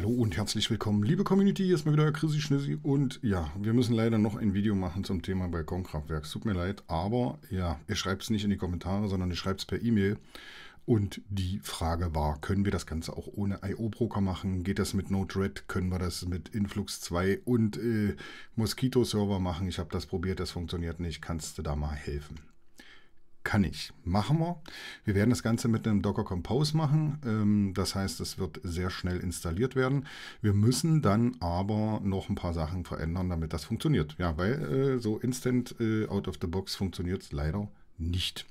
Hallo und herzlich willkommen, liebe Community, hier ist mal wieder Chrissy Schnüssi und ja, wir müssen leider noch ein Video machen zum Thema Balkonkraftwerk. tut mir leid, aber ja, ihr schreibt es nicht in die Kommentare, sondern ihr schreibt es per E-Mail. Und die Frage war, können wir das Ganze auch ohne IO-Broker machen? Geht das mit Node-RED? Können wir das mit Influx 2 und äh, Mosquito-Server machen? Ich habe das probiert, das funktioniert nicht. Kannst du da mal helfen? kann ich. Machen wir. Wir werden das Ganze mit einem Docker Compose machen. Ähm, das heißt, es wird sehr schnell installiert werden. Wir müssen dann aber noch ein paar Sachen verändern, damit das funktioniert. Ja, weil äh, so instant äh, out of the box funktioniert es leider nicht.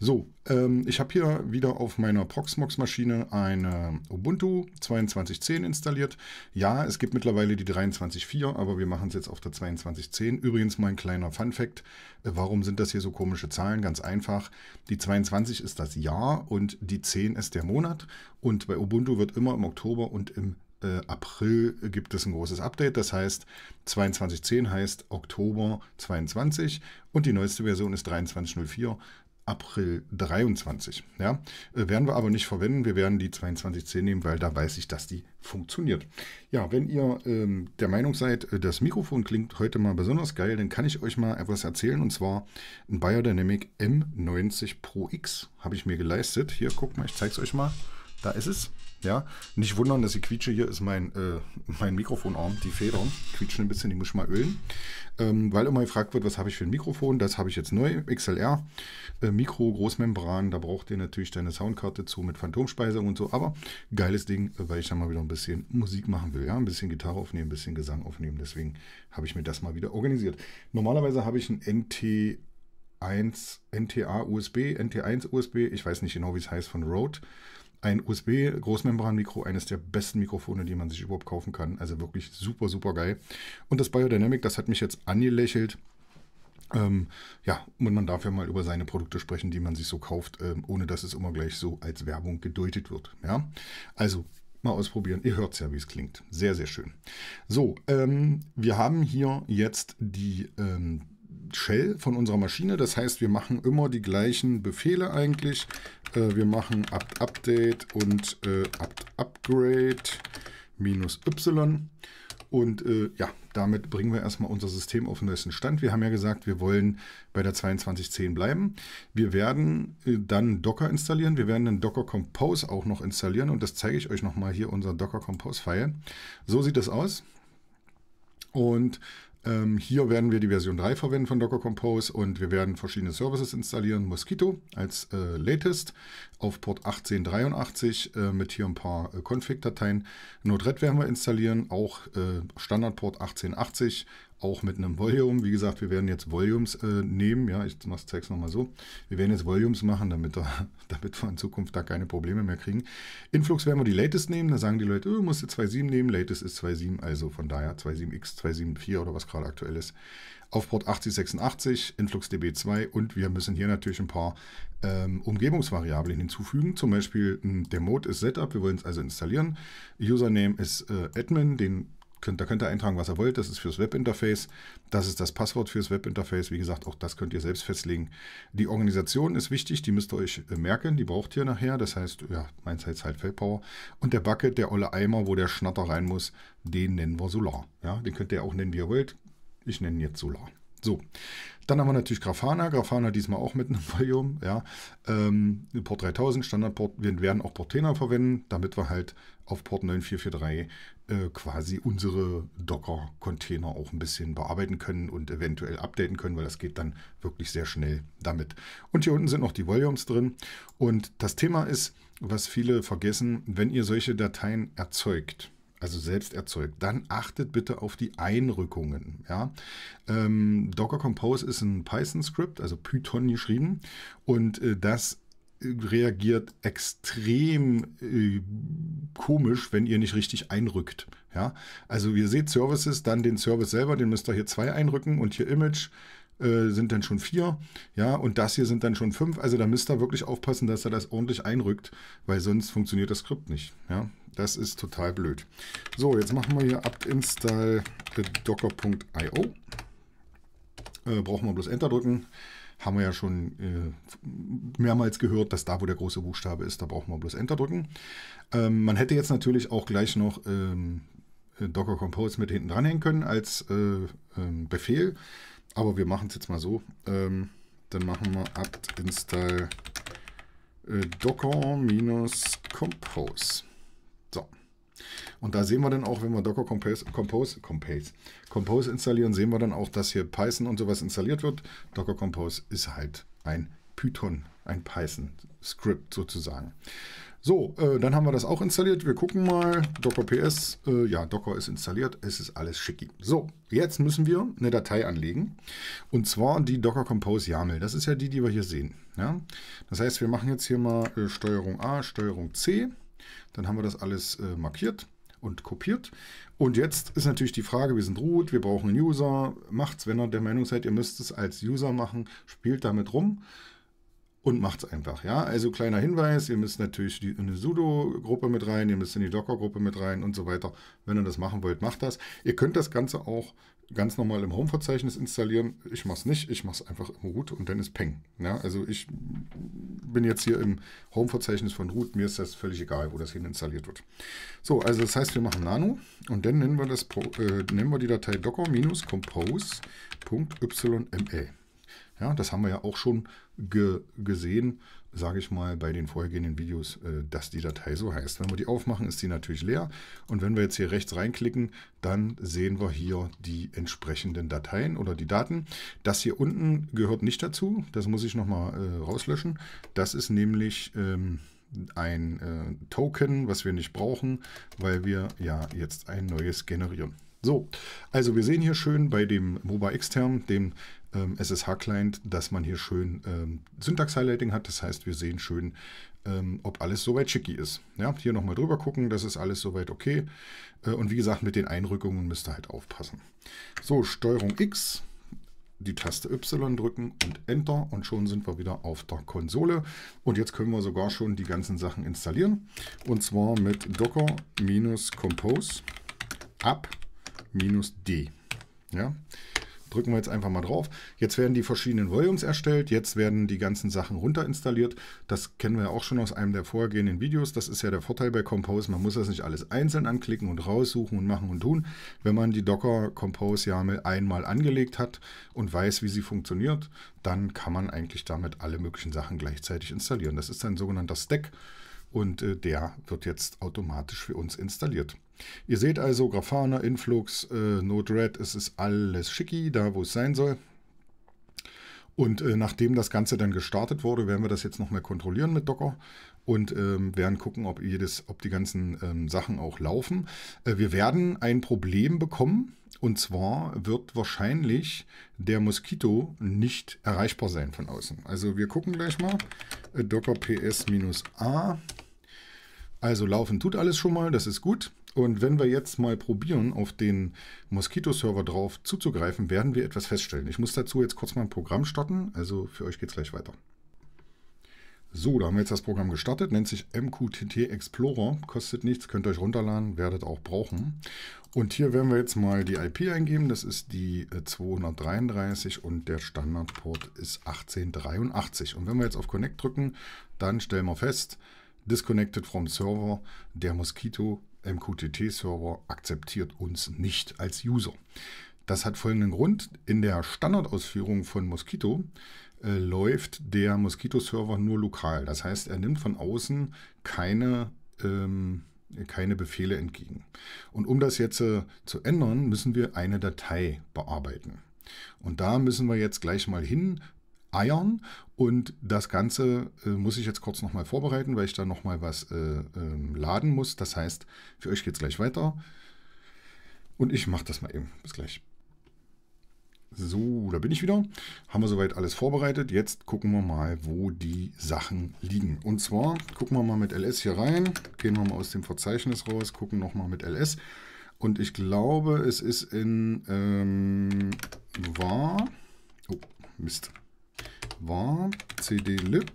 So, ähm, ich habe hier wieder auf meiner Proxmox-Maschine eine Ubuntu 22.10 installiert. Ja, es gibt mittlerweile die 23.4, aber wir machen es jetzt auf der 22.10. Übrigens mal ein kleiner Fun-Fact. Äh, warum sind das hier so komische Zahlen? Ganz einfach. Die 22 ist das Jahr und die 10 ist der Monat. Und bei Ubuntu wird immer im Oktober und im äh, April gibt es ein großes Update. Das heißt, 22.10 heißt Oktober 22 und die neueste Version ist 23.04. April 23. Ja, äh, werden wir aber nicht verwenden. Wir werden die 2210 nehmen, weil da weiß ich, dass die funktioniert. Ja, wenn ihr ähm, der Meinung seid, äh, das Mikrofon klingt heute mal besonders geil, dann kann ich euch mal etwas erzählen. Und zwar ein Biodynamic M90 Pro X habe ich mir geleistet. Hier, guckt mal, ich zeige es euch mal. Da ist es. Ja, nicht wundern, dass ich quietsche. Hier ist mein, äh, mein Mikrofonarm, die Federn quietschen ein bisschen, die muss ich mal ölen. Ähm, weil immer gefragt wird, was habe ich für ein Mikrofon? Das habe ich jetzt neu, XLR, äh, Mikro, Großmembran. Da braucht ihr natürlich deine Soundkarte zu mit Phantomspeisung und so. Aber geiles Ding, äh, weil ich dann mal wieder ein bisschen Musik machen will. Ja, ein bisschen Gitarre aufnehmen, ein bisschen Gesang aufnehmen. Deswegen habe ich mir das mal wieder organisiert. Normalerweise habe ich ein NT 1 NTA USB, NT1 USB, ich weiß nicht genau, wie es heißt, von Rode ein USB-Großmembran-Mikro, eines der besten Mikrofone, die man sich überhaupt kaufen kann. Also wirklich super, super geil. Und das Biodynamic, das hat mich jetzt angelächelt. Ähm, ja, und man darf ja mal über seine Produkte sprechen, die man sich so kauft, ähm, ohne dass es immer gleich so als Werbung gedeutet wird. Ja, also mal ausprobieren. Ihr hört es ja, wie es klingt. Sehr, sehr schön. So, ähm, wir haben hier jetzt die ähm, Shell von unserer Maschine. Das heißt, wir machen immer die gleichen Befehle eigentlich. Äh, wir machen apt update und äh, apt upgrade minus y. Und äh, ja, damit bringen wir erstmal unser System auf den neuesten Stand. Wir haben ja gesagt, wir wollen bei der 2210 bleiben. Wir werden äh, dann Docker installieren. Wir werden den Docker Compose auch noch installieren. Und das zeige ich euch nochmal hier, unser Docker Compose-File. So sieht das aus. Und ähm, hier werden wir die Version 3 verwenden von Docker Compose und wir werden verschiedene Services installieren. Mosquito als äh, latest auf Port 1883 äh, mit hier ein paar äh, Config-Dateien. Node-RED werden wir installieren, auch äh, Standard-Port 1880 auch mit einem Volume. Wie gesagt, wir werden jetzt Volumes äh, nehmen. Ja, ich zeige es nochmal so. Wir werden jetzt Volumes machen, damit, da, damit wir in Zukunft da keine Probleme mehr kriegen. Influx werden wir die Latest nehmen. Da sagen die Leute, oh, du musst 2.7 nehmen. Latest ist 2.7, also von daher 2.7x, 2.7.4 oder was gerade aktuell ist. Auf Port 8086, Influx DB2 und wir müssen hier natürlich ein paar ähm, Umgebungsvariablen hinzufügen. Zum Beispiel hm, der Mode ist Setup, wir wollen es also installieren. Username ist äh, Admin, den könnt, da könnt ihr eintragen, was ihr wollt. Das ist fürs Webinterface. Das ist das Passwort fürs Webinterface. Wie gesagt, auch das könnt ihr selbst festlegen. Die Organisation ist wichtig, die müsst ihr euch äh, merken. Die braucht ihr nachher. Das heißt, ja, meins heißt halt Feldpower. Und der Bucket, der olle Eimer, wo der Schnatter rein muss, den nennen wir Solar. Ja, den könnt ihr auch nennen, wie ihr wollt. Ich nenne ihn jetzt Solar. So, dann haben wir natürlich Grafana, Grafana diesmal auch mit einem Volume, ja. Ähm, Port 3000, Standardport, wir werden auch Portena verwenden, damit wir halt auf Port 9443 äh, quasi unsere Docker-Container auch ein bisschen bearbeiten können und eventuell updaten können, weil das geht dann wirklich sehr schnell damit. Und hier unten sind noch die Volumes drin. Und das Thema ist, was viele vergessen, wenn ihr solche Dateien erzeugt, also selbst erzeugt, dann achtet bitte auf die Einrückungen. Ja? Ähm, Docker Compose ist ein Python-Skript, also Python geschrieben, und äh, das äh, reagiert extrem äh, komisch, wenn ihr nicht richtig einrückt. Ja? Also ihr seht Services, dann den Service selber, den müsst ihr hier zwei einrücken und hier Image äh, sind dann schon vier, ja, und das hier sind dann schon fünf. Also da müsst ihr wirklich aufpassen, dass er das ordentlich einrückt, weil sonst funktioniert das Skript nicht. Ja? Das ist total blöd. So, jetzt machen wir hier apt install docker.io. Äh, brauchen wir bloß Enter drücken. Haben wir ja schon äh, mehrmals gehört, dass da, wo der große Buchstabe ist, da brauchen wir bloß Enter drücken. Ähm, man hätte jetzt natürlich auch gleich noch ähm, äh, Docker Compose mit hinten dranhängen können als äh, ähm, Befehl. Aber wir machen es jetzt mal so. Ähm, dann machen wir apt install äh, docker-compose. Und da sehen wir dann auch, wenn wir Docker Compose, Compose, Compose, Compose installieren, sehen wir dann auch, dass hier Python und sowas installiert wird. Docker Compose ist halt ein Python, ein Python-Script sozusagen. So, äh, dann haben wir das auch installiert. Wir gucken mal. Docker PS. Äh, ja, Docker ist installiert. Es ist alles schicki. So, jetzt müssen wir eine Datei anlegen. Und zwar die Docker Compose YAML. Das ist ja die, die wir hier sehen. Ja? Das heißt, wir machen jetzt hier mal äh, Steuerung A, Steuerung C. Dann haben wir das alles äh, markiert und kopiert. Und jetzt ist natürlich die Frage, wir sind root, wir brauchen einen User. Macht's, wenn ihr der Meinung seid, ihr müsst es als User machen, spielt damit rum und macht's einfach. Ja, also kleiner Hinweis, ihr müsst natürlich die, eine Sudo-Gruppe mit rein, ihr müsst in die Docker-Gruppe mit rein und so weiter. Wenn ihr das machen wollt, macht das. Ihr könnt das Ganze auch ganz normal im Home-Verzeichnis installieren. Ich mache es nicht, ich mache es einfach im Root und dann ist Peng. Ja, also ich bin jetzt hier im Home-Verzeichnis von Root, mir ist das völlig egal, wo das hin installiert wird. So, also das heißt, wir machen Nano und dann nennen wir, das, äh, nennen wir die Datei docker-compose.yml. Ja, das haben wir ja auch schon ge gesehen sage ich mal, bei den vorhergehenden Videos, äh, dass die Datei so heißt. Wenn wir die aufmachen, ist sie natürlich leer. Und wenn wir jetzt hier rechts reinklicken, dann sehen wir hier die entsprechenden Dateien oder die Daten. Das hier unten gehört nicht dazu. Das muss ich nochmal äh, rauslöschen. Das ist nämlich... Ähm, ein äh, Token, was wir nicht brauchen, weil wir ja jetzt ein neues generieren. So, also wir sehen hier schön bei dem MOBA extern, dem ähm, SSH-Client, dass man hier schön ähm, Syntax-Highlighting hat. Das heißt, wir sehen schön, ähm, ob alles soweit schicki ist. Ja, hier nochmal drüber gucken, das ist alles soweit okay. Äh, und wie gesagt, mit den Einrückungen müsst ihr halt aufpassen. So, Steuerung X, die Taste Y drücken und Enter und schon sind wir wieder auf der Konsole. Und jetzt können wir sogar schon die ganzen Sachen installieren. Und zwar mit docker-compose up-d. Ja, drücken wir jetzt einfach mal drauf. Jetzt werden die verschiedenen Volumes erstellt, jetzt werden die ganzen Sachen runterinstalliert. Das kennen wir ja auch schon aus einem der vorhergehenden Videos. Das ist ja der Vorteil bei Compose, man muss das nicht alles einzeln anklicken und raussuchen und machen und tun. Wenn man die Docker Compose YAML einmal angelegt hat und weiß, wie sie funktioniert, dann kann man eigentlich damit alle möglichen Sachen gleichzeitig installieren. Das ist ein sogenannter Stack und äh, der wird jetzt automatisch für uns installiert. Ihr seht also Grafana, Influx, äh, Node-RED, es ist alles schicki, da wo es sein soll. Und äh, nachdem das Ganze dann gestartet wurde, werden wir das jetzt nochmal kontrollieren mit Docker und ähm, werden gucken, ob, jedes, ob die ganzen ähm, Sachen auch laufen. Äh, wir werden ein Problem bekommen und zwar wird wahrscheinlich der Moskito nicht erreichbar sein von außen. Also wir gucken gleich mal. Äh, Docker ps-a. Also laufen tut alles schon mal, das ist gut. Und wenn wir jetzt mal probieren, auf den moskito server drauf zuzugreifen, werden wir etwas feststellen. Ich muss dazu jetzt kurz mal ein Programm starten, also für euch geht es gleich weiter. So, da haben wir jetzt das Programm gestartet, nennt sich MQTT Explorer, kostet nichts, könnt euch runterladen, werdet auch brauchen. Und hier werden wir jetzt mal die IP eingeben, das ist die 233 äh, und der Standardport ist 1883. Und wenn wir jetzt auf Connect drücken, dann stellen wir fest, Disconnected from Server, der Mosquito MQTT-Server akzeptiert uns nicht als User. Das hat folgenden Grund. In der Standardausführung von Mosquito äh, läuft der Mosquito-Server nur lokal. Das heißt, er nimmt von außen keine, ähm, keine Befehle entgegen. Und um das jetzt äh, zu ändern, müssen wir eine Datei bearbeiten. Und da müssen wir jetzt gleich mal hin Eiern. Und das Ganze äh, muss ich jetzt kurz nochmal vorbereiten, weil ich da nochmal was äh, ähm, laden muss. Das heißt, für euch geht es gleich weiter. Und ich mache das mal eben. Bis gleich. So, da bin ich wieder. Haben wir soweit alles vorbereitet. Jetzt gucken wir mal, wo die Sachen liegen. Und zwar gucken wir mal mit LS hier rein. Gehen wir mal aus dem Verzeichnis raus, gucken nochmal mit LS. Und ich glaube, es ist in ähm, war. Oh, Mist war cdlib, lib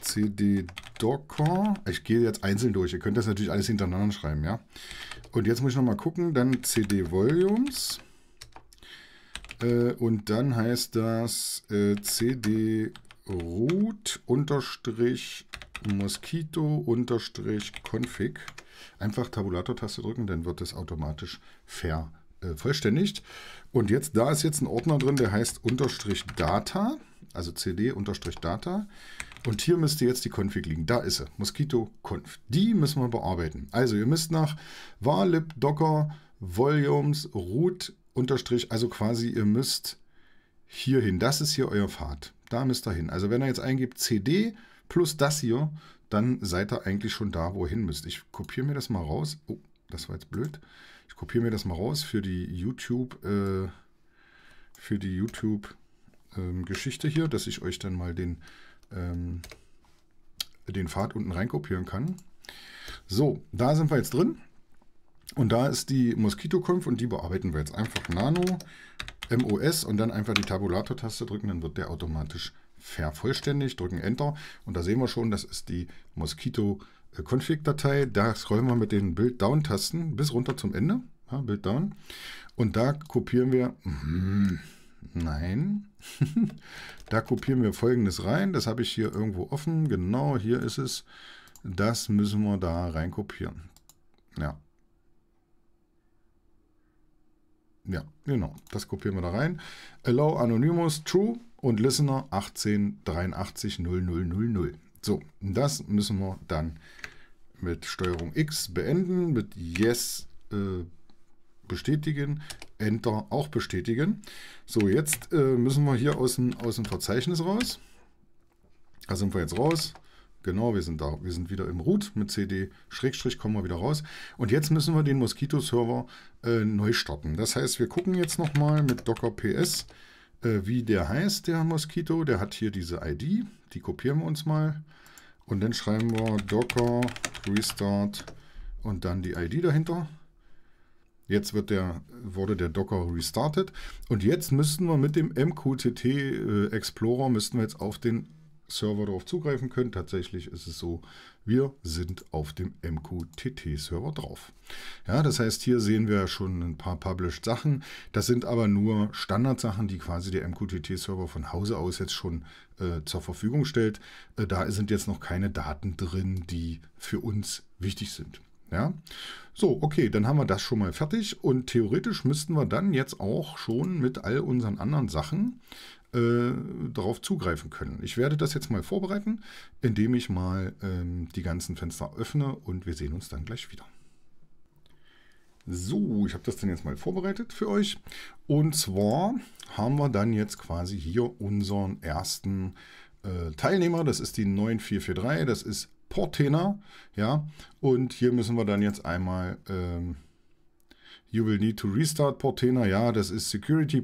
cd-docker. Ich gehe jetzt einzeln durch. Ihr könnt das natürlich alles hintereinander schreiben, ja. Und jetzt muss ich nochmal gucken. Dann cd-volumes. Äh, und dann heißt das äh, cd-root unterstrich Mosquito unterstrich config. Einfach Tabulator-Taste drücken, dann wird das automatisch vervollständigt. Äh, und jetzt, da ist jetzt ein Ordner drin, der heißt unterstrich Data, also CD unterstrich Data. Und hier müsste jetzt die Config liegen. Da ist sie, Mosquito Conf. Die müssen wir bearbeiten. Also ihr müsst nach varlib docker volumes root unterstrich, also quasi ihr müsst hier hin. Das ist hier euer Pfad. Da müsst ihr hin. Also wenn ihr jetzt eingibt CD plus das hier, dann seid ihr eigentlich schon da, wo ihr hin müsst. Ich kopiere mir das mal raus. Oh, das war jetzt blöd. Ich kopiere mir das mal raus für die YouTube, äh, für die YouTube ähm, Geschichte hier, dass ich euch dann mal den, ähm, den Pfad unten reinkopieren kann. So, da sind wir jetzt drin. Und da ist die Moskito-Conf und die bearbeiten wir jetzt einfach Nano, MOS und dann einfach die Tabulator-Taste drücken, dann wird der automatisch vervollständigt, drücken Enter und da sehen wir schon, das ist die Moskito-Conf. Config-Datei, äh, da scrollen wir mit den Build-Down-Tasten bis runter zum Ende. Ja, Build-Down. Und da kopieren wir... Mhm, nein. da kopieren wir folgendes rein. Das habe ich hier irgendwo offen. Genau, hier ist es. Das müssen wir da rein kopieren. Ja. Ja, genau. Das kopieren wir da rein. Allow Anonymous True und Listener 1883 0000. So, das müssen wir dann mit Steuerung X beenden, mit Yes äh, bestätigen, Enter auch bestätigen. So, jetzt äh, müssen wir hier aus dem, aus dem Verzeichnis raus. Da sind wir jetzt raus. Genau, wir sind da. Wir sind wieder im Root. Mit CD Schrägstrich kommen wir wieder raus. Und jetzt müssen wir den moskito server äh, neu starten. Das heißt, wir gucken jetzt nochmal mit Docker PS, äh, wie der heißt, der Moskito. Der hat hier diese ID. Die kopieren wir uns mal. Und dann schreiben wir docker restart und dann die ID dahinter. Jetzt wird der, wurde der Docker restartet. Und jetzt müssten wir mit dem MQTT äh, Explorer müssten wir jetzt auf den Server darauf zugreifen können. Tatsächlich ist es so, wir sind auf dem MQTT-Server drauf. Ja, das heißt, hier sehen wir schon ein paar Published-Sachen. Das sind aber nur Standardsachen, die quasi der MQTT-Server von Hause aus jetzt schon äh, zur Verfügung stellt. Äh, da sind jetzt noch keine Daten drin, die für uns wichtig sind. Ja, so, okay, dann haben wir das schon mal fertig und theoretisch müssten wir dann jetzt auch schon mit all unseren anderen Sachen äh, darauf zugreifen können. Ich werde das jetzt mal vorbereiten, indem ich mal ähm, die ganzen Fenster öffne und wir sehen uns dann gleich wieder. So, ich habe das dann jetzt mal vorbereitet für euch. Und zwar haben wir dann jetzt quasi hier unseren ersten äh, Teilnehmer. Das ist die 9443, das ist Portena. Ja, und hier müssen wir dann jetzt einmal... Ähm, You will need to restart Portena. Ja, das ist Security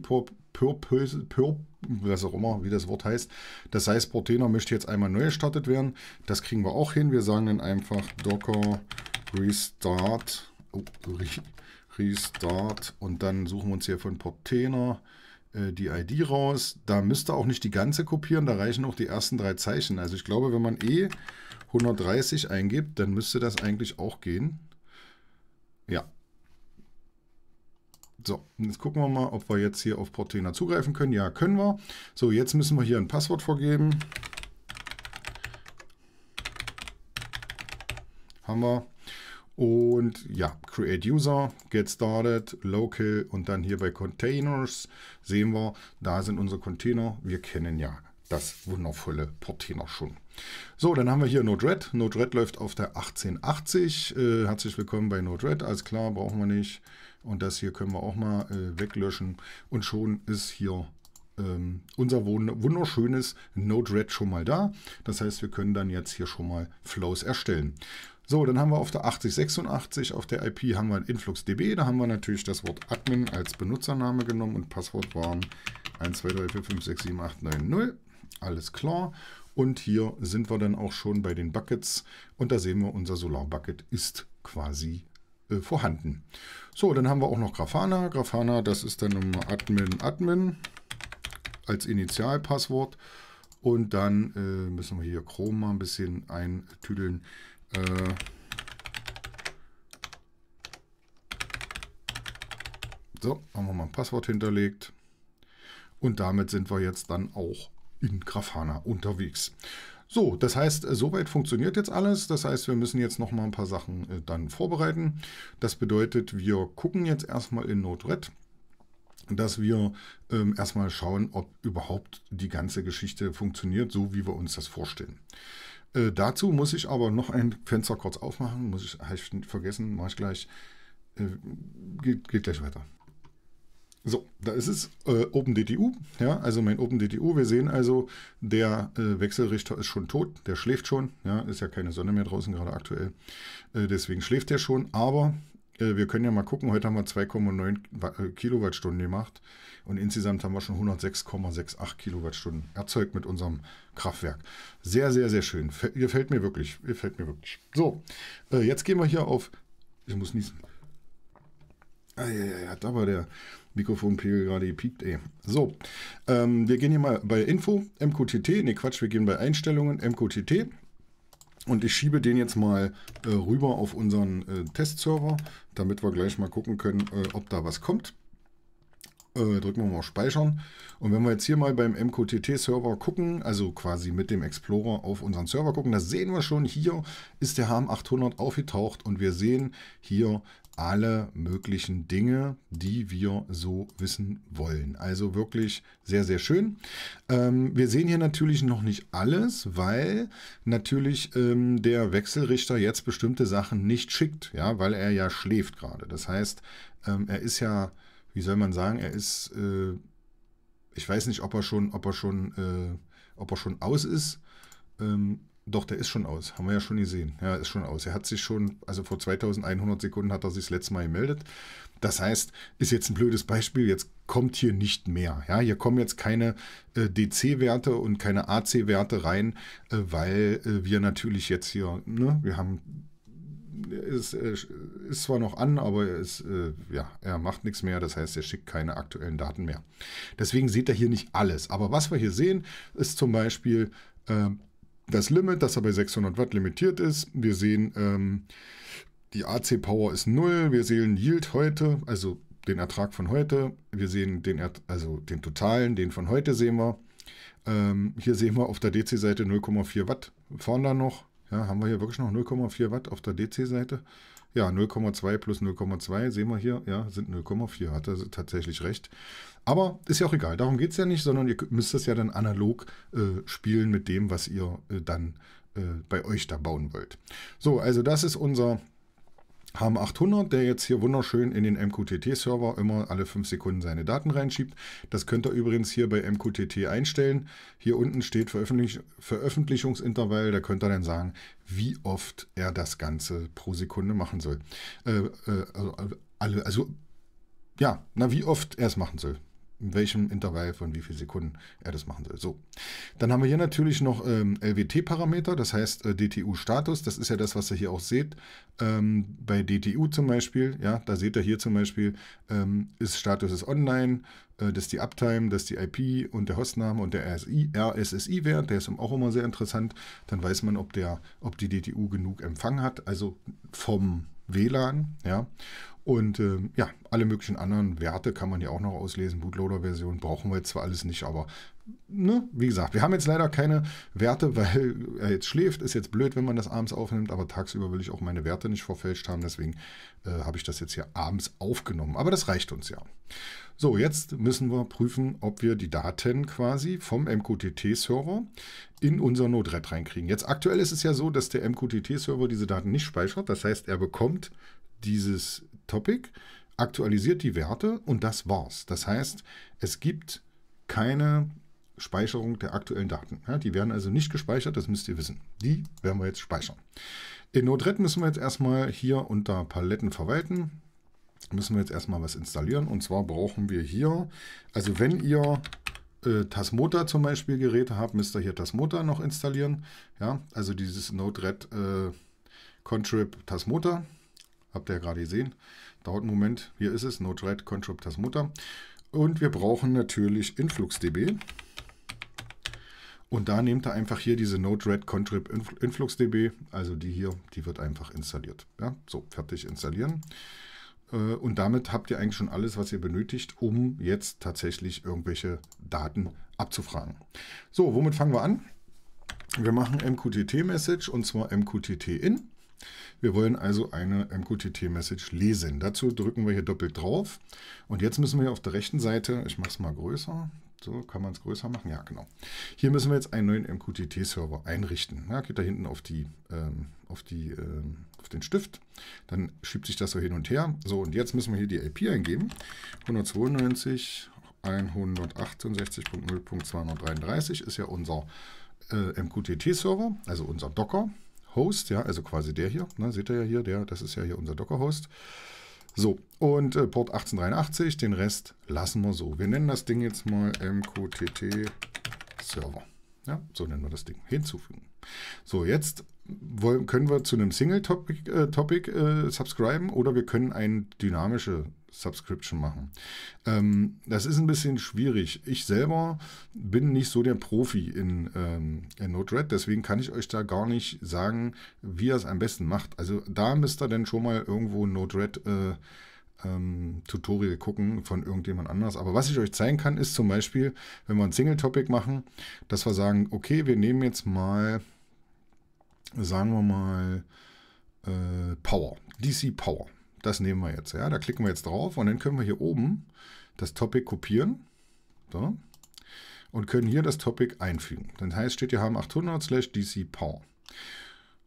Purpose, Pur, was auch immer, wie das Wort heißt. Das heißt, Portainer möchte jetzt einmal neu gestartet werden. Das kriegen wir auch hin. Wir sagen dann einfach Docker Restart. Oh, re, restart. Und dann suchen wir uns hier von Portainer äh, die ID raus. Da müsste auch nicht die ganze kopieren, da reichen auch die ersten drei Zeichen. Also ich glaube, wenn man E 130 eingibt, dann müsste das eigentlich auch gehen. Ja, so, jetzt gucken wir mal, ob wir jetzt hier auf Proteiner zugreifen können. Ja, können wir. So, jetzt müssen wir hier ein Passwort vorgeben. Haben wir. Und ja, Create User, Get Started, Local und dann hier bei Containers sehen wir, da sind unsere Container. Wir kennen ja das wundervolle Portena schon. So, dann haben wir hier Node-RED. Node-RED läuft auf der 1880. Äh, herzlich willkommen bei Node-RED. Alles klar, brauchen wir nicht. Und das hier können wir auch mal äh, weglöschen. Und schon ist hier ähm, unser wunderschönes Node-RED schon mal da. Das heißt, wir können dann jetzt hier schon mal Flows erstellen. So, dann haben wir auf der 8086, auf der IP haben wir InfluxDB. Da haben wir natürlich das Wort Admin als Benutzername genommen und Passwort waren 1, 2, 3, 4, 5, 6, 7, 8, 9, 0. Alles klar. Und hier sind wir dann auch schon bei den Buckets. Und da sehen wir, unser Solar Bucket ist quasi äh, vorhanden. So, dann haben wir auch noch Grafana. Grafana, das ist dann nochmal Admin, Admin als Initialpasswort. Und dann äh, müssen wir hier Chrome mal ein bisschen eintüdeln. Äh, so, haben wir mal ein Passwort hinterlegt. Und damit sind wir jetzt dann auch in Grafana unterwegs. So, das heißt, äh, soweit funktioniert jetzt alles. Das heißt, wir müssen jetzt noch mal ein paar Sachen äh, dann vorbereiten. Das bedeutet, wir gucken jetzt erstmal in Node-RED, dass wir ähm, erstmal schauen, ob überhaupt die ganze Geschichte funktioniert, so wie wir uns das vorstellen. Äh, dazu muss ich aber noch ein Fenster kurz aufmachen. Muss ich, habe ich vergessen, mache ich gleich. Äh, geht, geht gleich weiter. So, da ist es äh, OpenDTU, ja, also mein OpenDTU. Wir sehen also, der äh, Wechselrichter ist schon tot, der schläft schon, ja, ist ja keine Sonne mehr draußen gerade aktuell, äh, deswegen schläft er schon, aber äh, wir können ja mal gucken, heute haben wir 2,9 äh, Kilowattstunden gemacht und insgesamt haben wir schon 106,68 Kilowattstunden erzeugt mit unserem Kraftwerk. Sehr, sehr, sehr schön. Gefällt mir wirklich, gefällt mir wirklich. So, äh, jetzt gehen wir hier auf, ich muss niesen. Ah, ja, ja, ja, da war der, Mikrofonpegel gerade gepiept, ey. So, ähm, wir gehen hier mal bei Info, MQTT, ne Quatsch, wir gehen bei Einstellungen, MQTT. Und ich schiebe den jetzt mal äh, rüber auf unseren äh, Testserver, damit wir gleich mal gucken können, äh, ob da was kommt. Äh, drücken wir mal Speichern. Und wenn wir jetzt hier mal beim MQTT-Server gucken, also quasi mit dem Explorer auf unseren Server gucken, da sehen wir schon, hier ist der hm 800 aufgetaucht und wir sehen hier alle möglichen Dinge, die wir so wissen wollen. Also wirklich sehr, sehr schön. Ähm, wir sehen hier natürlich noch nicht alles, weil natürlich ähm, der Wechselrichter jetzt bestimmte Sachen nicht schickt, ja, weil er ja schläft gerade. Das heißt, ähm, er ist ja, wie soll man sagen, er ist, äh, ich weiß nicht, ob er schon, ob er schon, äh, ob er schon aus ist ähm, doch, der ist schon aus. Haben wir ja schon gesehen. Ja, ist schon aus. Er hat sich schon, also vor 2100 Sekunden hat er sich das letzte Mal gemeldet. Das heißt, ist jetzt ein blödes Beispiel, jetzt kommt hier nicht mehr. Ja, hier kommen jetzt keine äh, DC-Werte und keine AC-Werte rein, äh, weil äh, wir natürlich jetzt hier, ne, wir haben ist, äh, ist zwar noch an, aber ist, äh, ja, er macht nichts mehr. Das heißt, er schickt keine aktuellen Daten mehr. Deswegen seht er hier nicht alles. Aber was wir hier sehen, ist zum Beispiel ähm, das Limit, das er bei 600 Watt limitiert ist. Wir sehen, ähm, die AC-Power ist 0. Wir sehen Yield heute, also den Ertrag von heute. Wir sehen den, Ert also den totalen, den von heute sehen wir. Ähm, hier sehen wir auf der DC-Seite 0,4 Watt. Vorne dann noch, ja, haben wir hier wirklich noch 0,4 Watt auf der DC-Seite. Ja, 0,2 plus 0,2 sehen wir hier, ja, sind 0,4. Hat er tatsächlich recht. Aber ist ja auch egal, darum geht es ja nicht, sondern ihr müsst das ja dann analog äh, spielen mit dem, was ihr äh, dann äh, bei euch da bauen wollt. So, also das ist unser haben 800, der jetzt hier wunderschön in den MQTT-Server immer alle 5 Sekunden seine Daten reinschiebt. Das könnt ihr übrigens hier bei MQTT einstellen. Hier unten steht Veröffentlich Veröffentlichungsintervall. Da könnt ihr dann sagen, wie oft er das Ganze pro Sekunde machen soll. Äh, äh, also, also ja, na, wie oft er es machen soll in welchem Intervall von wie vielen Sekunden er das machen soll. So, dann haben wir hier natürlich noch ähm, LWT-Parameter, das heißt äh, DTU-Status. Das ist ja das, was ihr hier auch seht. Ähm, bei DTU zum Beispiel, ja, da seht ihr hier zum Beispiel, ähm, ist Status ist online, äh, das ist die Uptime, das ist die IP und der Hostname und der RSSI-Wert, der ist auch immer sehr interessant. Dann weiß man, ob, der, ob die DTU genug Empfang hat, also vom WLAN, ja. Und äh, ja, alle möglichen anderen Werte kann man hier auch noch auslesen. Bootloader-Version brauchen wir jetzt zwar alles nicht, aber ne, wie gesagt, wir haben jetzt leider keine Werte, weil er jetzt schläft. Ist jetzt blöd, wenn man das abends aufnimmt, aber tagsüber will ich auch meine Werte nicht verfälscht haben. Deswegen äh, habe ich das jetzt hier abends aufgenommen. Aber das reicht uns ja. So, jetzt müssen wir prüfen, ob wir die Daten quasi vom MQTT-Server in unser Node-RED reinkriegen. Jetzt aktuell ist es ja so, dass der MQTT-Server diese Daten nicht speichert. Das heißt, er bekommt dieses, Topic, aktualisiert die Werte und das war's. Das heißt, es gibt keine Speicherung der aktuellen Daten. Ja, die werden also nicht gespeichert, das müsst ihr wissen. Die werden wir jetzt speichern. In Node-RED müssen wir jetzt erstmal hier unter Paletten verwalten. Müssen wir jetzt erstmal was installieren. Und zwar brauchen wir hier, also wenn ihr äh, Tasmota zum Beispiel Geräte habt, müsst ihr hier Tasmota noch installieren. Ja, also dieses Node-RED äh, Contrib Tasmota. Habt ihr ja gerade gesehen. Dauert einen Moment. Hier ist es, Node-RED, Contrib, das Mutter. Und wir brauchen natürlich InfluxDB. Und da nehmt ihr einfach hier diese Node-RED Contrib InfluxDB, also die hier, die wird einfach installiert. Ja, so, fertig installieren. Äh, und damit habt ihr eigentlich schon alles, was ihr benötigt, um jetzt tatsächlich irgendwelche Daten abzufragen. So, womit fangen wir an? Wir machen MQTT-Message und zwar MQTT-In. Wir wollen also eine MQTT-Message lesen. Dazu drücken wir hier doppelt drauf. Und jetzt müssen wir auf der rechten Seite, ich mache es mal größer, so kann man es größer machen. Ja, genau. Hier müssen wir jetzt einen neuen MQTT-Server einrichten. Ja, geht da hinten auf, die, ähm, auf, die, ähm, auf den Stift. Dann schiebt sich das so hin und her. So, und jetzt müssen wir hier die IP eingeben. 192.168.0.233 ist ja unser äh, MQTT-Server, also unser Docker. Host, ja, also quasi der hier, ne, seht ihr ja hier, der, das ist ja hier unser Docker-Host. So, und äh, Port 1883, den Rest lassen wir so. Wir nennen das Ding jetzt mal MQTT Server. Ja, so nennen wir das Ding. Hinzufügen. So, jetzt wollen, können wir zu einem Single-Topic äh, Topic, äh, subscriben oder wir können eine dynamische Subscription machen. Ähm, das ist ein bisschen schwierig. Ich selber bin nicht so der Profi in, ähm, in Node-RED, deswegen kann ich euch da gar nicht sagen, wie ihr es am besten macht. Also da müsst ihr dann schon mal irgendwo Node-RED äh, ähm, Tutorial gucken von irgendjemand anders. Aber was ich euch zeigen kann, ist zum Beispiel, wenn wir ein Single-Topic machen, dass wir sagen, okay, wir nehmen jetzt mal, sagen wir mal, äh, Power, DC Power. Das nehmen wir jetzt. Ja, da klicken wir jetzt drauf und dann können wir hier oben das Topic kopieren. So. Und können hier das Topic einfügen. Das heißt, steht hier haben 800 slash DC Power.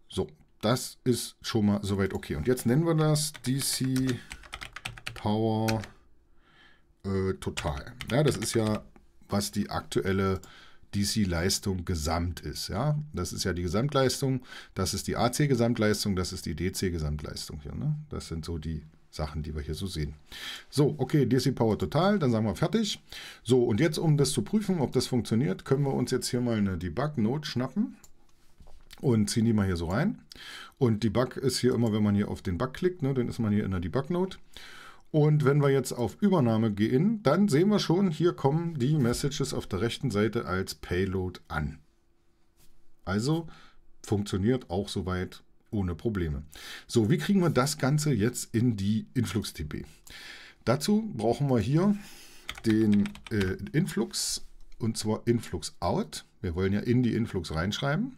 So, das ist schon mal soweit okay. Und jetzt nennen wir das DC Power äh, Total. Ja, das ist ja, was die aktuelle DC-Leistung gesamt ist. Ja? Das ist ja die Gesamtleistung, das ist die AC-Gesamtleistung, das ist die DC-Gesamtleistung hier. Ne? Das sind so die Sachen, die wir hier so sehen. So, okay, DC Power total, dann sagen wir fertig. So, und jetzt, um das zu prüfen, ob das funktioniert, können wir uns jetzt hier mal eine Debug-Note schnappen und ziehen die mal hier so rein. Und Debug ist hier immer, wenn man hier auf den Bug klickt, ne, dann ist man hier in der Debug-Note. Und wenn wir jetzt auf Übernahme gehen, dann sehen wir schon, hier kommen die Messages auf der rechten Seite als Payload an. Also funktioniert auch soweit ohne Probleme. So, wie kriegen wir das Ganze jetzt in die Influx-DB? Dazu brauchen wir hier den äh, Influx und zwar Influx Out. Wir wollen ja in die Influx reinschreiben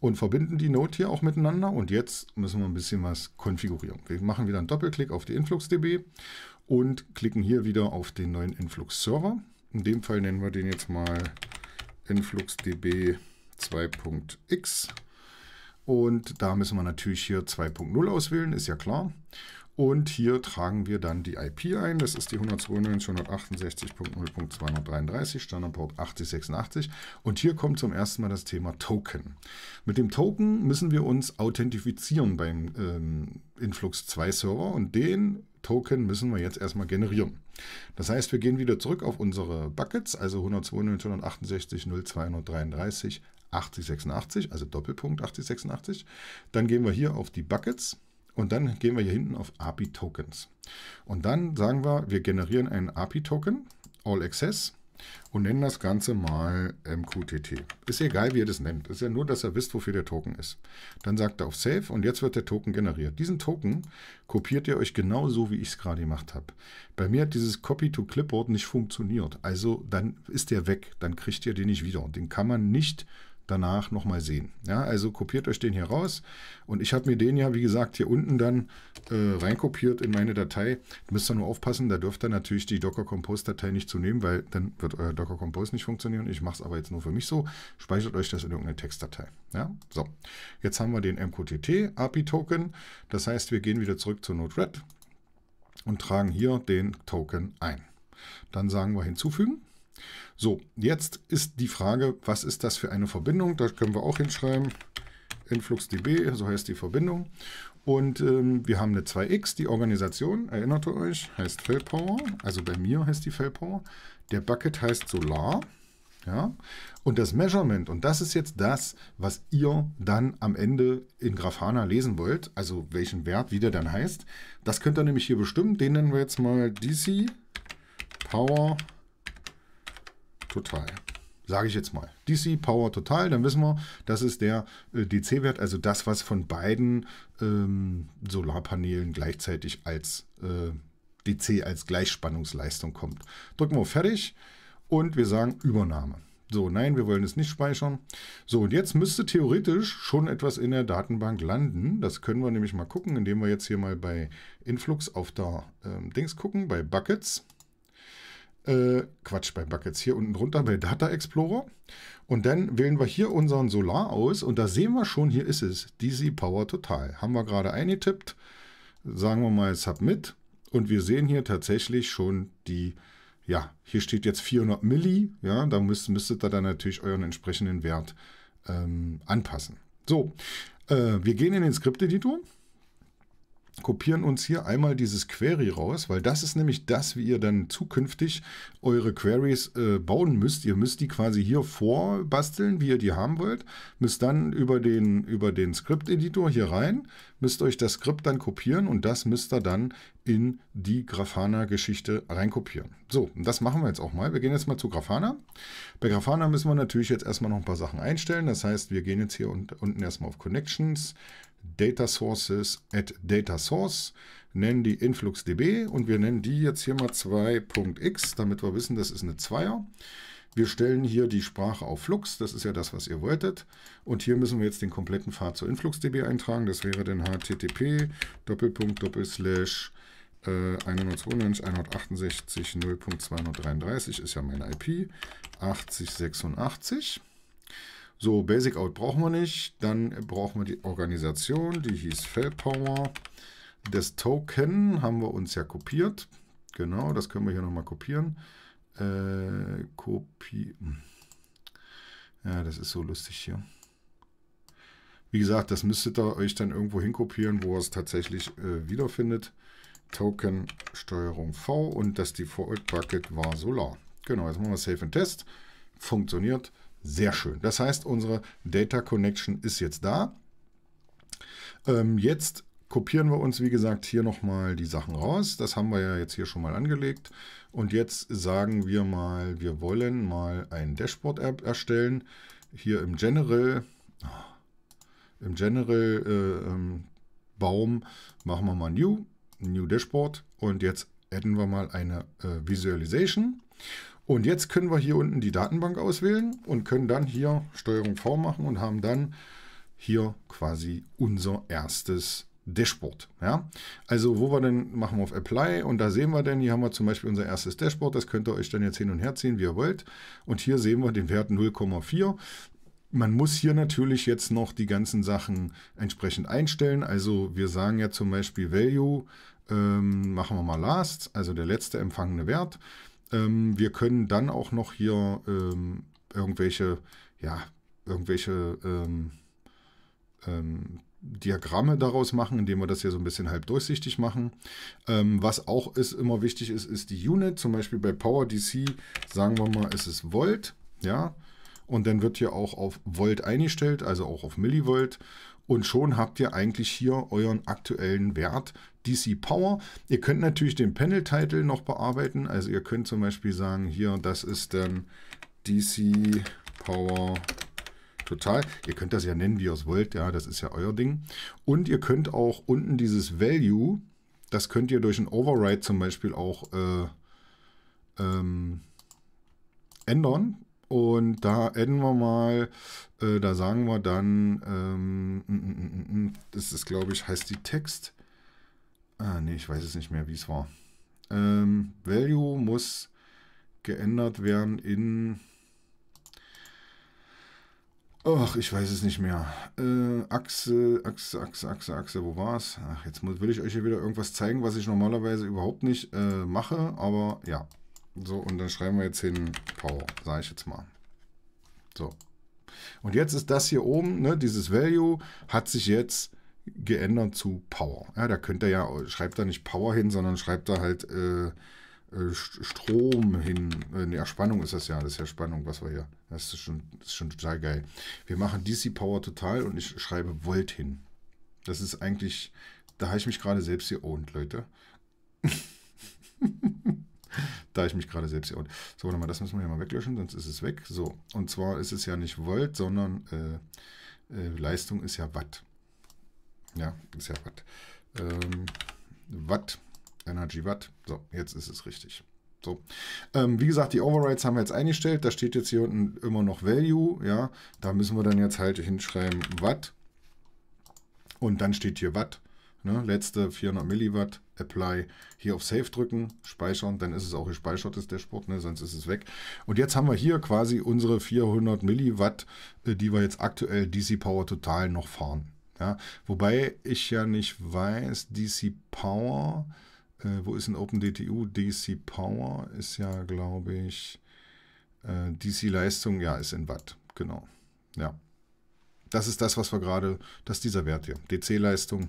und verbinden die Node hier auch miteinander. Und jetzt müssen wir ein bisschen was konfigurieren. Wir machen wieder einen Doppelklick auf die InfluxDB und klicken hier wieder auf den neuen Influx-Server. In dem Fall nennen wir den jetzt mal InfluxDB 2.x. Und da müssen wir natürlich hier 2.0 auswählen, ist ja klar. Und hier tragen wir dann die IP ein. Das ist die 192.168.0.233, Standardport 8086. Und hier kommt zum ersten Mal das Thema Token. Mit dem Token müssen wir uns authentifizieren beim ähm, Influx 2 Server und den Token müssen wir jetzt erstmal generieren. Das heißt, wir gehen wieder zurück auf unsere Buckets, also 192, 8086, also Doppelpunkt 8086. Dann gehen wir hier auf die Buckets und dann gehen wir hier hinten auf API Tokens. Und dann sagen wir, wir generieren einen API Token, All Access, und nennen das Ganze mal MQTT. Ist egal, wie ihr das nennt. Ist ja nur, dass ihr wisst, wofür der Token ist. Dann sagt er auf Save und jetzt wird der Token generiert. Diesen Token kopiert ihr euch genau so, wie ich es gerade gemacht habe. Bei mir hat dieses Copy to Clipboard nicht funktioniert. Also dann ist der weg. Dann kriegt ihr den nicht wieder. Und den kann man nicht danach nochmal sehen. Ja, also kopiert euch den hier raus. Und ich habe mir den ja, wie gesagt, hier unten dann äh, reinkopiert in meine Datei. Müsst ihr nur aufpassen, da dürft ihr natürlich die Docker Compose Datei nicht zu nehmen, weil dann wird euer Docker Compose nicht funktionieren. Ich mache es aber jetzt nur für mich so. Speichert euch das in irgendeine Textdatei. Ja, so. Jetzt haben wir den MQTT API Token. Das heißt, wir gehen wieder zurück zu Node-RED und tragen hier den Token ein. Dann sagen wir hinzufügen. So, jetzt ist die Frage, was ist das für eine Verbindung? Da können wir auch hinschreiben. InfluxDB, so heißt die Verbindung. Und ähm, wir haben eine 2x, die Organisation, erinnert ihr euch, heißt Fellpower. Also bei mir heißt die Fellpower. Der Bucket heißt Solar. Ja? Und das Measurement, und das ist jetzt das, was ihr dann am Ende in Grafana lesen wollt, also welchen Wert, wie der dann heißt, das könnt ihr nämlich hier bestimmen. Den nennen wir jetzt mal DC Power Total. Sage ich jetzt mal. DC Power Total, dann wissen wir, das ist der äh, DC-Wert, also das, was von beiden ähm, Solarpanelen gleichzeitig als äh, DC, als Gleichspannungsleistung kommt. Drücken wir auf Fertig und wir sagen Übernahme. So, nein, wir wollen es nicht speichern. So, und jetzt müsste theoretisch schon etwas in der Datenbank landen. Das können wir nämlich mal gucken, indem wir jetzt hier mal bei Influx auf der ähm, Dings gucken, bei Buckets äh, Quatsch, bei Buckets, hier unten drunter bei Data Explorer. Und dann wählen wir hier unseren Solar aus und da sehen wir schon, hier ist es, DC Power Total. Haben wir gerade eingetippt, sagen wir mal Submit und wir sehen hier tatsächlich schon die, ja, hier steht jetzt 400 Milli, ja, da müsst, müsstet ihr dann natürlich euren entsprechenden Wert ähm, anpassen. So, äh, wir gehen in den Skripteditor. editor kopieren uns hier einmal dieses Query raus, weil das ist nämlich das, wie ihr dann zukünftig eure Queries äh, bauen müsst. Ihr müsst die quasi hier vorbasteln, wie ihr die haben wollt, müsst dann über den, über den Script-Editor hier rein, müsst euch das Skript dann kopieren und das müsst ihr dann in die Grafana-Geschichte reinkopieren. So, das machen wir jetzt auch mal. Wir gehen jetzt mal zu Grafana. Bei Grafana müssen wir natürlich jetzt erstmal noch ein paar Sachen einstellen. Das heißt, wir gehen jetzt hier unten erstmal auf Connections, datasources at datasource, nennen die influxdb und wir nennen die jetzt hier mal 2.x, damit wir wissen, das ist eine Zweier. Wir stellen hier die Sprache auf Flux, das ist ja das, was ihr wolltet. Und hier müssen wir jetzt den kompletten Pfad zur influxdb eintragen. Das wäre dann http doppelpunkt doppelslash 192, äh, ist ja meine IP, 8086. So, Basic Out brauchen wir nicht. Dann brauchen wir die Organisation, die hieß Fellpower. Das Token haben wir uns ja kopiert. Genau, das können wir hier nochmal kopieren. Äh, Kopie. Hm. Ja, das ist so lustig hier. Wie gesagt, das müsstet ihr euch dann irgendwo hinkopieren, wo ihr es tatsächlich äh, wiederfindet. Token Steuerung V und das Default Bucket war Solar. Genau, jetzt machen wir Save and Test. Funktioniert. Sehr schön. Das heißt, unsere Data Connection ist jetzt da. Ähm, jetzt kopieren wir uns, wie gesagt, hier nochmal die Sachen raus. Das haben wir ja jetzt hier schon mal angelegt. Und jetzt sagen wir mal, wir wollen mal ein Dashboard-App erstellen. Hier im General, ah, im General äh, ähm, Baum machen wir mal New, New Dashboard. Und jetzt adden wir mal eine äh, Visualization. Und jetzt können wir hier unten die Datenbank auswählen und können dann hier Steuerung V machen und haben dann hier quasi unser erstes Dashboard. Ja? Also wo wir dann machen wir auf Apply und da sehen wir dann, hier haben wir zum Beispiel unser erstes Dashboard, das könnt ihr euch dann jetzt hin und her ziehen, wie ihr wollt. Und hier sehen wir den Wert 0,4. Man muss hier natürlich jetzt noch die ganzen Sachen entsprechend einstellen. Also wir sagen ja zum Beispiel Value, ähm, machen wir mal Last, also der letzte empfangene Wert. Ähm, wir können dann auch noch hier ähm, irgendwelche, ja, irgendwelche ähm, ähm, Diagramme daraus machen, indem wir das hier so ein bisschen halb durchsichtig machen. Ähm, was auch ist, immer wichtig ist, ist die Unit. Zum Beispiel bei PowerDC sagen wir mal, es ist Volt. Ja, und dann wird hier auch auf Volt eingestellt, also auch auf Millivolt. Und schon habt ihr eigentlich hier euren aktuellen Wert, DC Power. Ihr könnt natürlich den Panel-Title noch bearbeiten. Also ihr könnt zum Beispiel sagen, hier, das ist dann ähm, DC Power total. Ihr könnt das ja nennen, wie ihr es wollt. Ja, das ist ja euer Ding. Und ihr könnt auch unten dieses Value, das könnt ihr durch ein Override zum Beispiel auch äh, ähm, ändern. Und da ändern wir mal, äh, da sagen wir dann, ähm, mm, mm, mm, das ist, glaube ich, heißt die Text. Ah, nee, ich weiß es nicht mehr, wie es war. Ähm, Value muss geändert werden in... Ach, ich weiß es nicht mehr. Äh, Achse, Achse, Achse, Achse, Achse, wo war es? Ach, jetzt muss, will ich euch hier wieder irgendwas zeigen, was ich normalerweise überhaupt nicht äh, mache, aber ja. So, und dann schreiben wir jetzt hin Power, sage ich jetzt mal. So. Und jetzt ist das hier oben, ne, dieses Value hat sich jetzt geändert zu Power. Ja, da könnt ihr ja, schreibt da nicht Power hin, sondern schreibt da halt äh, äh Strom hin. Ja, äh, Spannung ist das ja. Das ist ja Spannung, was wir hier. Das ist schon, das ist schon total geil. Wir machen DC Power total und ich schreibe Volt hin. Das ist eigentlich. Da habe ich mich gerade selbst geohnt, Leute. da habe ich mich gerade selbst geohnt. So, warte mal, das müssen wir hier mal weglöschen, sonst ist es weg. So, und zwar ist es ja nicht Volt, sondern äh, äh, Leistung ist ja Watt. Ja, ist ja Watt. Ähm, Watt, Energy Watt. So, jetzt ist es richtig. So. Ähm, wie gesagt, die Overrides haben wir jetzt eingestellt. Da steht jetzt hier unten immer noch Value. Ja, da müssen wir dann jetzt halt hinschreiben Watt. Und dann steht hier Watt. Ne? Letzte 400 Milliwatt. Apply. Hier auf Save drücken, speichern. Dann ist es auch gespeichert, das Dashboard. Ne? Sonst ist es weg. Und jetzt haben wir hier quasi unsere 400 Milliwatt, äh, die wir jetzt aktuell DC Power Total noch fahren. Ja, wobei ich ja nicht weiß, DC Power, äh, wo ist ein OpenDTU? DC Power ist ja, glaube ich, äh, DC Leistung, ja, ist in Watt, genau. Ja. Das ist das, was wir gerade, das ist dieser Wert hier. DC Leistung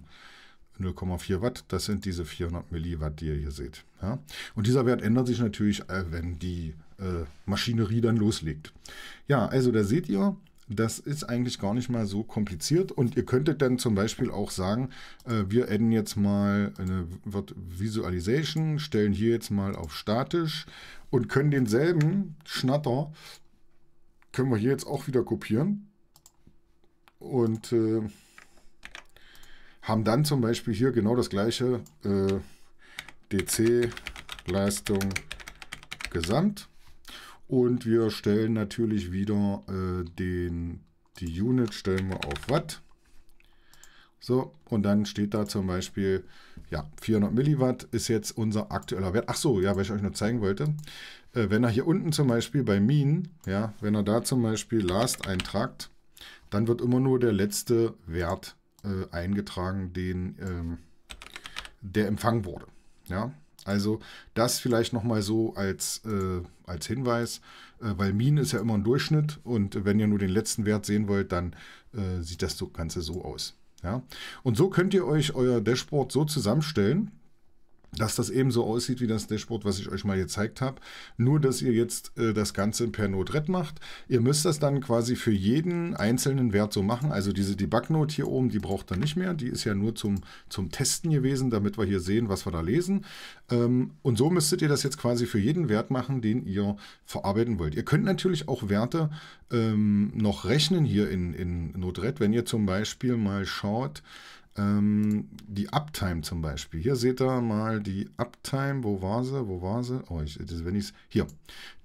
0,4 Watt, das sind diese 400 Milliwatt, die ihr hier seht. Ja? Und dieser Wert ändert sich natürlich, äh, wenn die äh, Maschinerie dann loslegt. Ja, also da seht ihr, das ist eigentlich gar nicht mal so kompliziert und ihr könntet dann zum Beispiel auch sagen, äh, wir adden jetzt mal eine Visualization, stellen hier jetzt mal auf statisch und können denselben Schnatter, können wir hier jetzt auch wieder kopieren und äh, haben dann zum Beispiel hier genau das gleiche äh, DC Leistung Gesamt und wir stellen natürlich wieder äh, den, die Unit stellen wir auf Watt. So, und dann steht da zum Beispiel, ja, 400 Milliwatt ist jetzt unser aktueller Wert. Ach so, ja, weil ich euch noch zeigen wollte. Äh, wenn er hier unten zum Beispiel bei Mean, ja, wenn er da zum Beispiel Last eintragt, dann wird immer nur der letzte Wert äh, eingetragen, den, ähm, der empfangen wurde. Ja, also das vielleicht nochmal so als, äh, als Hinweis, äh, weil Min ist ja immer ein Durchschnitt und wenn ihr nur den letzten Wert sehen wollt, dann äh, sieht das Ganze so aus. Ja? Und so könnt ihr euch euer Dashboard so zusammenstellen, dass das eben so aussieht wie das Dashboard, was ich euch mal gezeigt habe. Nur, dass ihr jetzt äh, das Ganze per Node-RED macht. Ihr müsst das dann quasi für jeden einzelnen Wert so machen. Also diese Debug-Note hier oben, die braucht ihr nicht mehr. Die ist ja nur zum, zum Testen gewesen, damit wir hier sehen, was wir da lesen. Ähm, und so müsstet ihr das jetzt quasi für jeden Wert machen, den ihr verarbeiten wollt. Ihr könnt natürlich auch Werte ähm, noch rechnen hier in, in Node-RED. Wenn ihr zum Beispiel mal schaut, ähm, die Uptime zum Beispiel. Hier seht ihr mal die Uptime. Wo war sie? Wo war sie? Oh, ich, das, wenn ich Hier,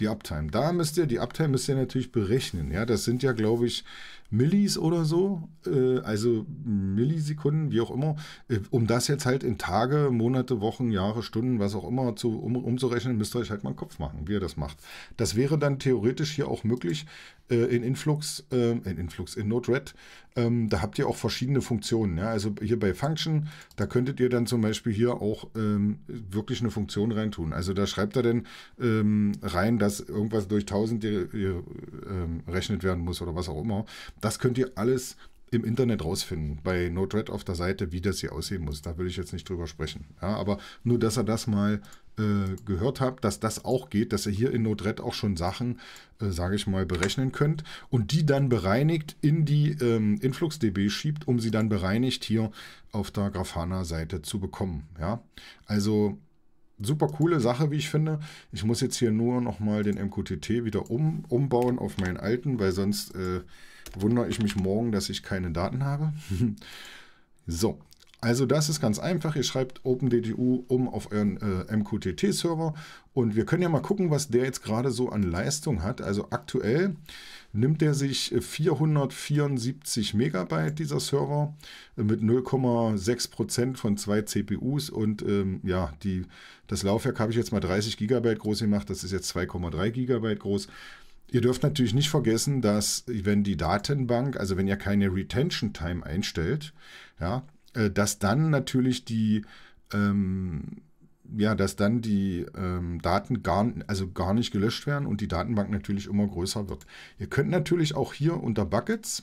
die Uptime. Da müsst ihr, die Uptime müsst ihr natürlich berechnen. Ja, das sind ja, glaube ich, Millis oder so, äh, also Millisekunden, wie auch immer, äh, um das jetzt halt in Tage, Monate, Wochen, Jahre, Stunden, was auch immer zu, um, umzurechnen, müsst ihr euch halt mal einen Kopf machen, wie ihr das macht. Das wäre dann theoretisch hier auch möglich äh, in Influx, äh, in Influx, in Node-RED, ähm, da habt ihr auch verschiedene Funktionen. Ja? Also hier bei Function, da könntet ihr dann zum Beispiel hier auch ähm, wirklich eine Funktion reintun. Also da schreibt er dann ähm, rein, dass irgendwas durch 1000 gerechnet äh, äh, werden muss oder was auch immer. Das könnt ihr alles im Internet rausfinden, bei Node-RED auf der Seite, wie das hier aussehen muss. Da will ich jetzt nicht drüber sprechen. Ja, aber nur, dass ihr das mal äh, gehört habt, dass das auch geht, dass ihr hier in Node-RED auch schon Sachen, äh, sage ich mal, berechnen könnt und die dann bereinigt in die ähm, InfluxDB schiebt, um sie dann bereinigt hier auf der Grafana-Seite zu bekommen. Ja, also super coole Sache, wie ich finde. Ich muss jetzt hier nur nochmal den MQTT wieder um, umbauen auf meinen alten, weil sonst... Äh, wundere ich mich morgen, dass ich keine Daten habe. so, also das ist ganz einfach. Ihr schreibt OpenDTU um auf euren äh, MQTT-Server und wir können ja mal gucken, was der jetzt gerade so an Leistung hat. Also aktuell nimmt er sich 474 äh, Megabyte, dieser Server, äh, mit 0,6% von zwei CPUs und ähm, ja, die, das Laufwerk habe ich jetzt mal 30 Gigabyte groß gemacht, das ist jetzt 2,3 Gigabyte groß. Ihr dürft natürlich nicht vergessen, dass wenn die Datenbank, also wenn ihr keine Retention Time einstellt, ja, äh, dass dann natürlich die, ähm, ja, dass dann die ähm, Daten gar, also gar nicht gelöscht werden und die Datenbank natürlich immer größer wird. Ihr könnt natürlich auch hier unter Buckets,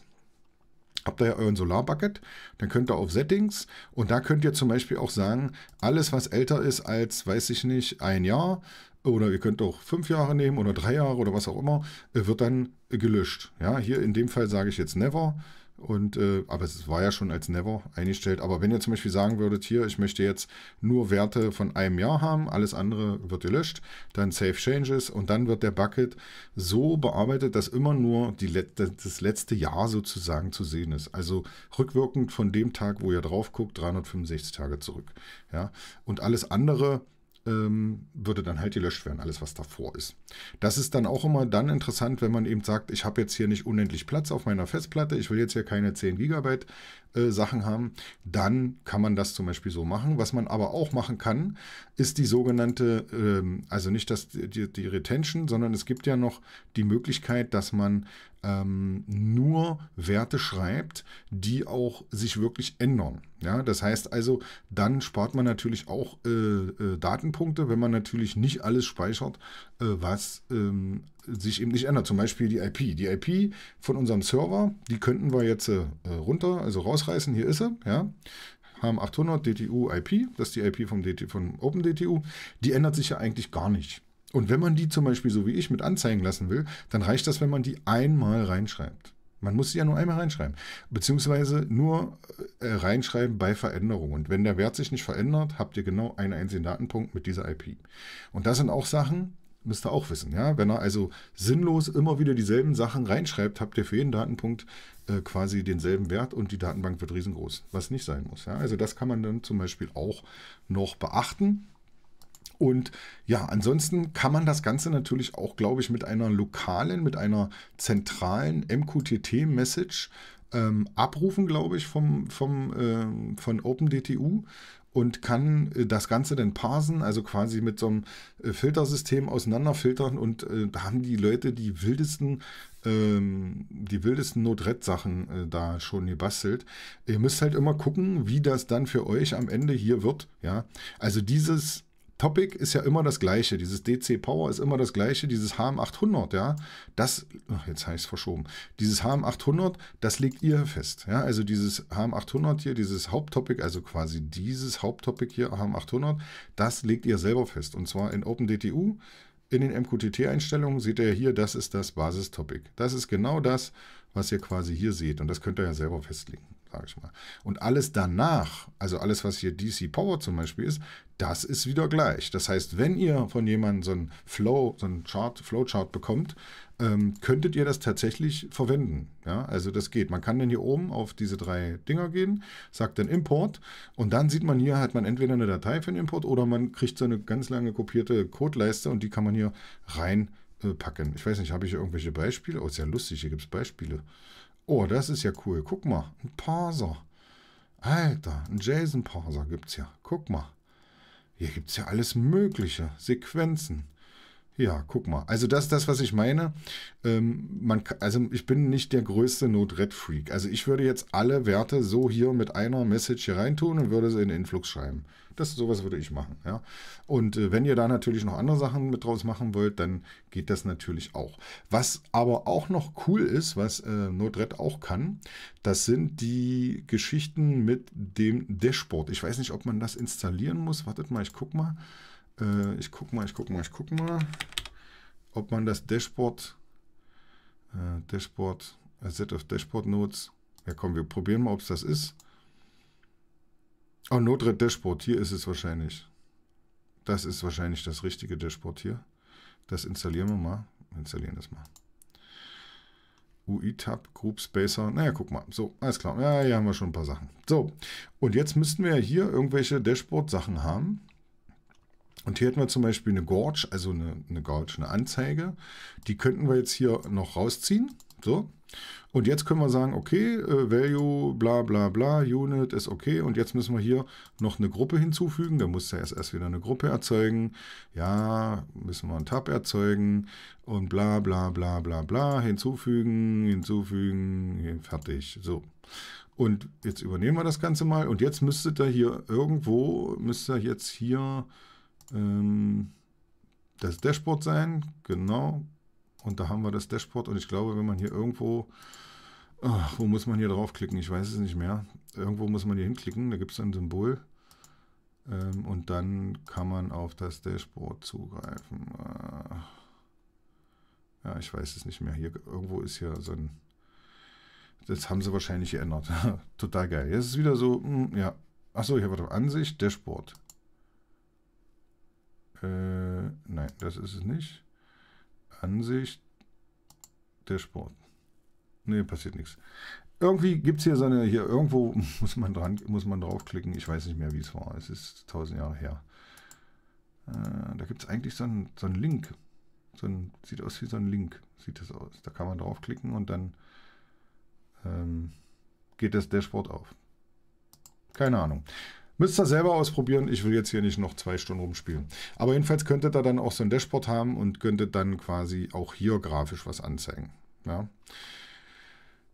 habt ihr ja euren Solarbucket, dann könnt ihr auf Settings und da könnt ihr zum Beispiel auch sagen, alles was älter ist als, weiß ich nicht, ein Jahr, oder ihr könnt auch fünf Jahre nehmen oder drei Jahre oder was auch immer, äh, wird dann äh, gelöscht. Ja, hier in dem Fall sage ich jetzt never. Und, äh, aber es war ja schon als Never eingestellt. Aber wenn ihr zum Beispiel sagen würdet, hier, ich möchte jetzt nur Werte von einem Jahr haben, alles andere wird gelöscht, dann Save Changes und dann wird der Bucket so bearbeitet, dass immer nur Let das letzte Jahr sozusagen zu sehen ist. Also rückwirkend von dem Tag, wo ihr drauf guckt, 365 Tage zurück. Ja? Und alles andere ähm, würde dann halt gelöscht werden, alles was davor ist. Das ist dann auch immer dann interessant, wenn man eben sagt, ich habe jetzt hier nicht unendlich Platz auf meiner Festplatte, ich will jetzt hier keine 10 GB äh, Sachen haben, dann kann man das zum Beispiel so machen. Was man aber auch machen kann, ist die sogenannte, ähm, also nicht das, die, die Retention, sondern es gibt ja noch die Möglichkeit, dass man ähm, nur Werte schreibt, die auch sich wirklich ändern. Ja, das heißt also, dann spart man natürlich auch äh, äh, Datenpunkte, wenn man natürlich nicht alles speichert, äh, was ähm, sich eben nicht ändert. Zum Beispiel die IP. Die IP von unserem Server, die könnten wir jetzt äh, runter, also rausreißen. Hier ist sie. Ja, haben 800 DTU IP, das ist die IP vom DT, von OpenDTU. Die ändert sich ja eigentlich gar nicht. Und wenn man die zum Beispiel so wie ich mit anzeigen lassen will, dann reicht das, wenn man die einmal reinschreibt. Man muss sie ja nur einmal reinschreiben. Beziehungsweise nur äh, reinschreiben bei Veränderung. Und wenn der Wert sich nicht verändert, habt ihr genau einen einzigen Datenpunkt mit dieser IP. Und das sind auch Sachen, müsst ihr auch wissen. Ja? Wenn ihr also sinnlos immer wieder dieselben Sachen reinschreibt, habt ihr für jeden Datenpunkt äh, quasi denselben Wert und die Datenbank wird riesengroß, was nicht sein muss. Ja? Also das kann man dann zum Beispiel auch noch beachten. Und ja, ansonsten kann man das Ganze natürlich auch, glaube ich, mit einer lokalen, mit einer zentralen MQTT-Message ähm, abrufen, glaube ich, vom, vom, äh, von OpenDTU und kann äh, das Ganze dann parsen, also quasi mit so einem äh, Filtersystem auseinanderfiltern und äh, da haben die Leute die wildesten ähm, die wildesten node sachen äh, da schon gebastelt. Ihr müsst halt immer gucken, wie das dann für euch am Ende hier wird, ja. Also dieses Topic ist ja immer das gleiche. Dieses DC Power ist immer das gleiche. Dieses HM800, ja, das, oh, jetzt habe ich es verschoben. Dieses HM800, das legt ihr fest. Ja, also dieses HM800 hier, dieses Haupttopic, also quasi dieses Haupttopic hier, HM800, das legt ihr selber fest. Und zwar in OpenDTU. In den MQTT-Einstellungen seht ihr hier, das ist das Basistopic. Das ist genau das, was ihr quasi hier seht. Und das könnt ihr ja selber festlegen sage ich mal. Und alles danach, also alles, was hier DC Power zum Beispiel ist, das ist wieder gleich. Das heißt, wenn ihr von jemandem so einen Flow, so einen Chart, Flowchart bekommt, ähm, könntet ihr das tatsächlich verwenden. Ja, also das geht. Man kann dann hier oben auf diese drei Dinger gehen, sagt dann Import und dann sieht man hier, hat man entweder eine Datei für den Import oder man kriegt so eine ganz lange kopierte Codeleiste und die kann man hier reinpacken. Äh, ich weiß nicht, habe ich hier irgendwelche Beispiele? Oh, ist ja lustig, hier gibt es Beispiele. Oh, das ist ja cool. Guck mal, ein Parser. Alter, ein JSON-Parser gibt es ja. Guck mal. Hier gibt es ja alles Mögliche. Sequenzen. Ja, guck mal. Also das ist das, was ich meine. Ähm, man, also ich bin nicht der größte Node-Red-Freak. Also ich würde jetzt alle Werte so hier mit einer Message hier reintun und würde sie in Influx schreiben. Das sowas würde ich machen. Ja? Und äh, wenn ihr da natürlich noch andere Sachen mit draus machen wollt, dann geht das natürlich auch. Was aber auch noch cool ist, was äh, Node-Red auch kann, das sind die Geschichten mit dem Dashboard. Ich weiß nicht, ob man das installieren muss. Wartet mal, ich guck mal. Äh, ich guck mal, ich guck mal, ich guck mal, ob man das Dashboard, äh, Dashboard, a Set of Dashboard Notes, ja komm, wir probieren mal, ob es das ist. Oh, Node-RED Dashboard, hier ist es wahrscheinlich. Das ist wahrscheinlich das richtige Dashboard hier. Das installieren wir mal. installieren das mal. UI-Tab, Group Spacer. Naja, guck mal. So, alles klar. Ja, hier haben wir schon ein paar Sachen. So, und jetzt müssten wir hier irgendwelche Dashboard-Sachen haben. Und hier hätten wir zum Beispiel eine Gorge, also eine, eine Gorge, eine Anzeige. Die könnten wir jetzt hier noch rausziehen. So. Und jetzt können wir sagen, okay, äh, Value, bla bla bla, Unit ist okay. Und jetzt müssen wir hier noch eine Gruppe hinzufügen. Da muss der erst wieder eine Gruppe erzeugen. Ja, müssen wir einen Tab erzeugen. Und bla bla bla bla bla, hinzufügen, hinzufügen, fertig. So. Und jetzt übernehmen wir das Ganze mal. Und jetzt müsstet ihr hier irgendwo, müsste jetzt hier ähm, das Dashboard sein, genau. Und da haben wir das Dashboard und ich glaube, wenn man hier irgendwo, oh, wo muss man hier draufklicken? Ich weiß es nicht mehr. Irgendwo muss man hier hinklicken, da gibt es ein Symbol. Ähm, und dann kann man auf das Dashboard zugreifen. Äh, ja, ich weiß es nicht mehr. Hier irgendwo ist hier so ein. Das haben sie wahrscheinlich geändert. Total geil. Jetzt ist es wieder so, mh, hm, ja. Achso, hier war auf Ansicht, Dashboard. Äh, nein, das ist es nicht. Ansicht, Dashboard. Ne, passiert nichts. Irgendwie gibt es hier so eine, hier irgendwo muss man dran, muss man draufklicken. Ich weiß nicht mehr, wie es war. Es ist tausend Jahre her. Äh, da gibt es eigentlich so einen, so einen Link. So ein, sieht aus wie so ein Link, sieht das aus. Da kann man draufklicken und dann ähm, geht das Dashboard auf. Keine Ahnung. Müsst ihr selber ausprobieren. Ich will jetzt hier nicht noch zwei Stunden rumspielen. Aber jedenfalls könntet ihr dann auch so ein Dashboard haben und könntet dann quasi auch hier grafisch was anzeigen. Ja.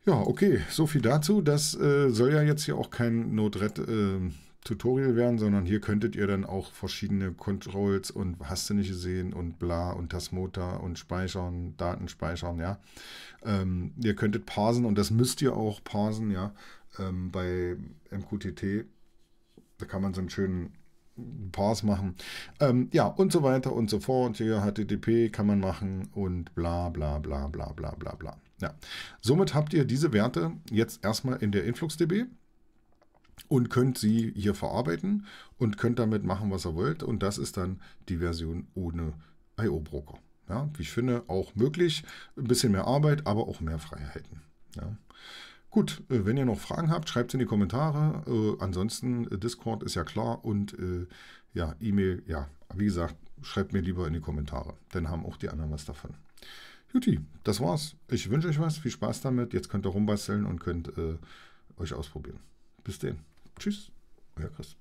Ja, okay, so viel dazu. Das äh, soll ja jetzt hier auch kein Node-RED-Tutorial äh, werden, sondern hier könntet ihr dann auch verschiedene Controls und hast du nicht gesehen und bla und Tasmota und speichern, Daten speichern, ja. Ähm, ihr könntet parsen und das müsst ihr auch parsen, ja, ähm, bei MQTT da kann man so einen schönen Pass machen. Ähm, ja, und so weiter und so fort. Hier HTTP kann man machen und bla bla bla bla bla bla bla. Ja. Somit habt ihr diese Werte jetzt erstmal in der InfluxDB und könnt sie hier verarbeiten und könnt damit machen, was ihr wollt. Und das ist dann die Version ohne IO-Broker. Ja, wie ich finde, auch möglich. Ein bisschen mehr Arbeit, aber auch mehr Freiheiten. Ja. Gut, äh, wenn ihr noch Fragen habt, schreibt es in die Kommentare. Äh, ansonsten, äh, Discord ist ja klar und äh, ja, E-Mail, ja, wie gesagt, schreibt mir lieber in die Kommentare. Dann haben auch die anderen was davon. Juti, das war's. Ich wünsche euch was, viel Spaß damit. Jetzt könnt ihr rumbasteln und könnt äh, euch ausprobieren. Bis denn. Tschüss, euer Chris.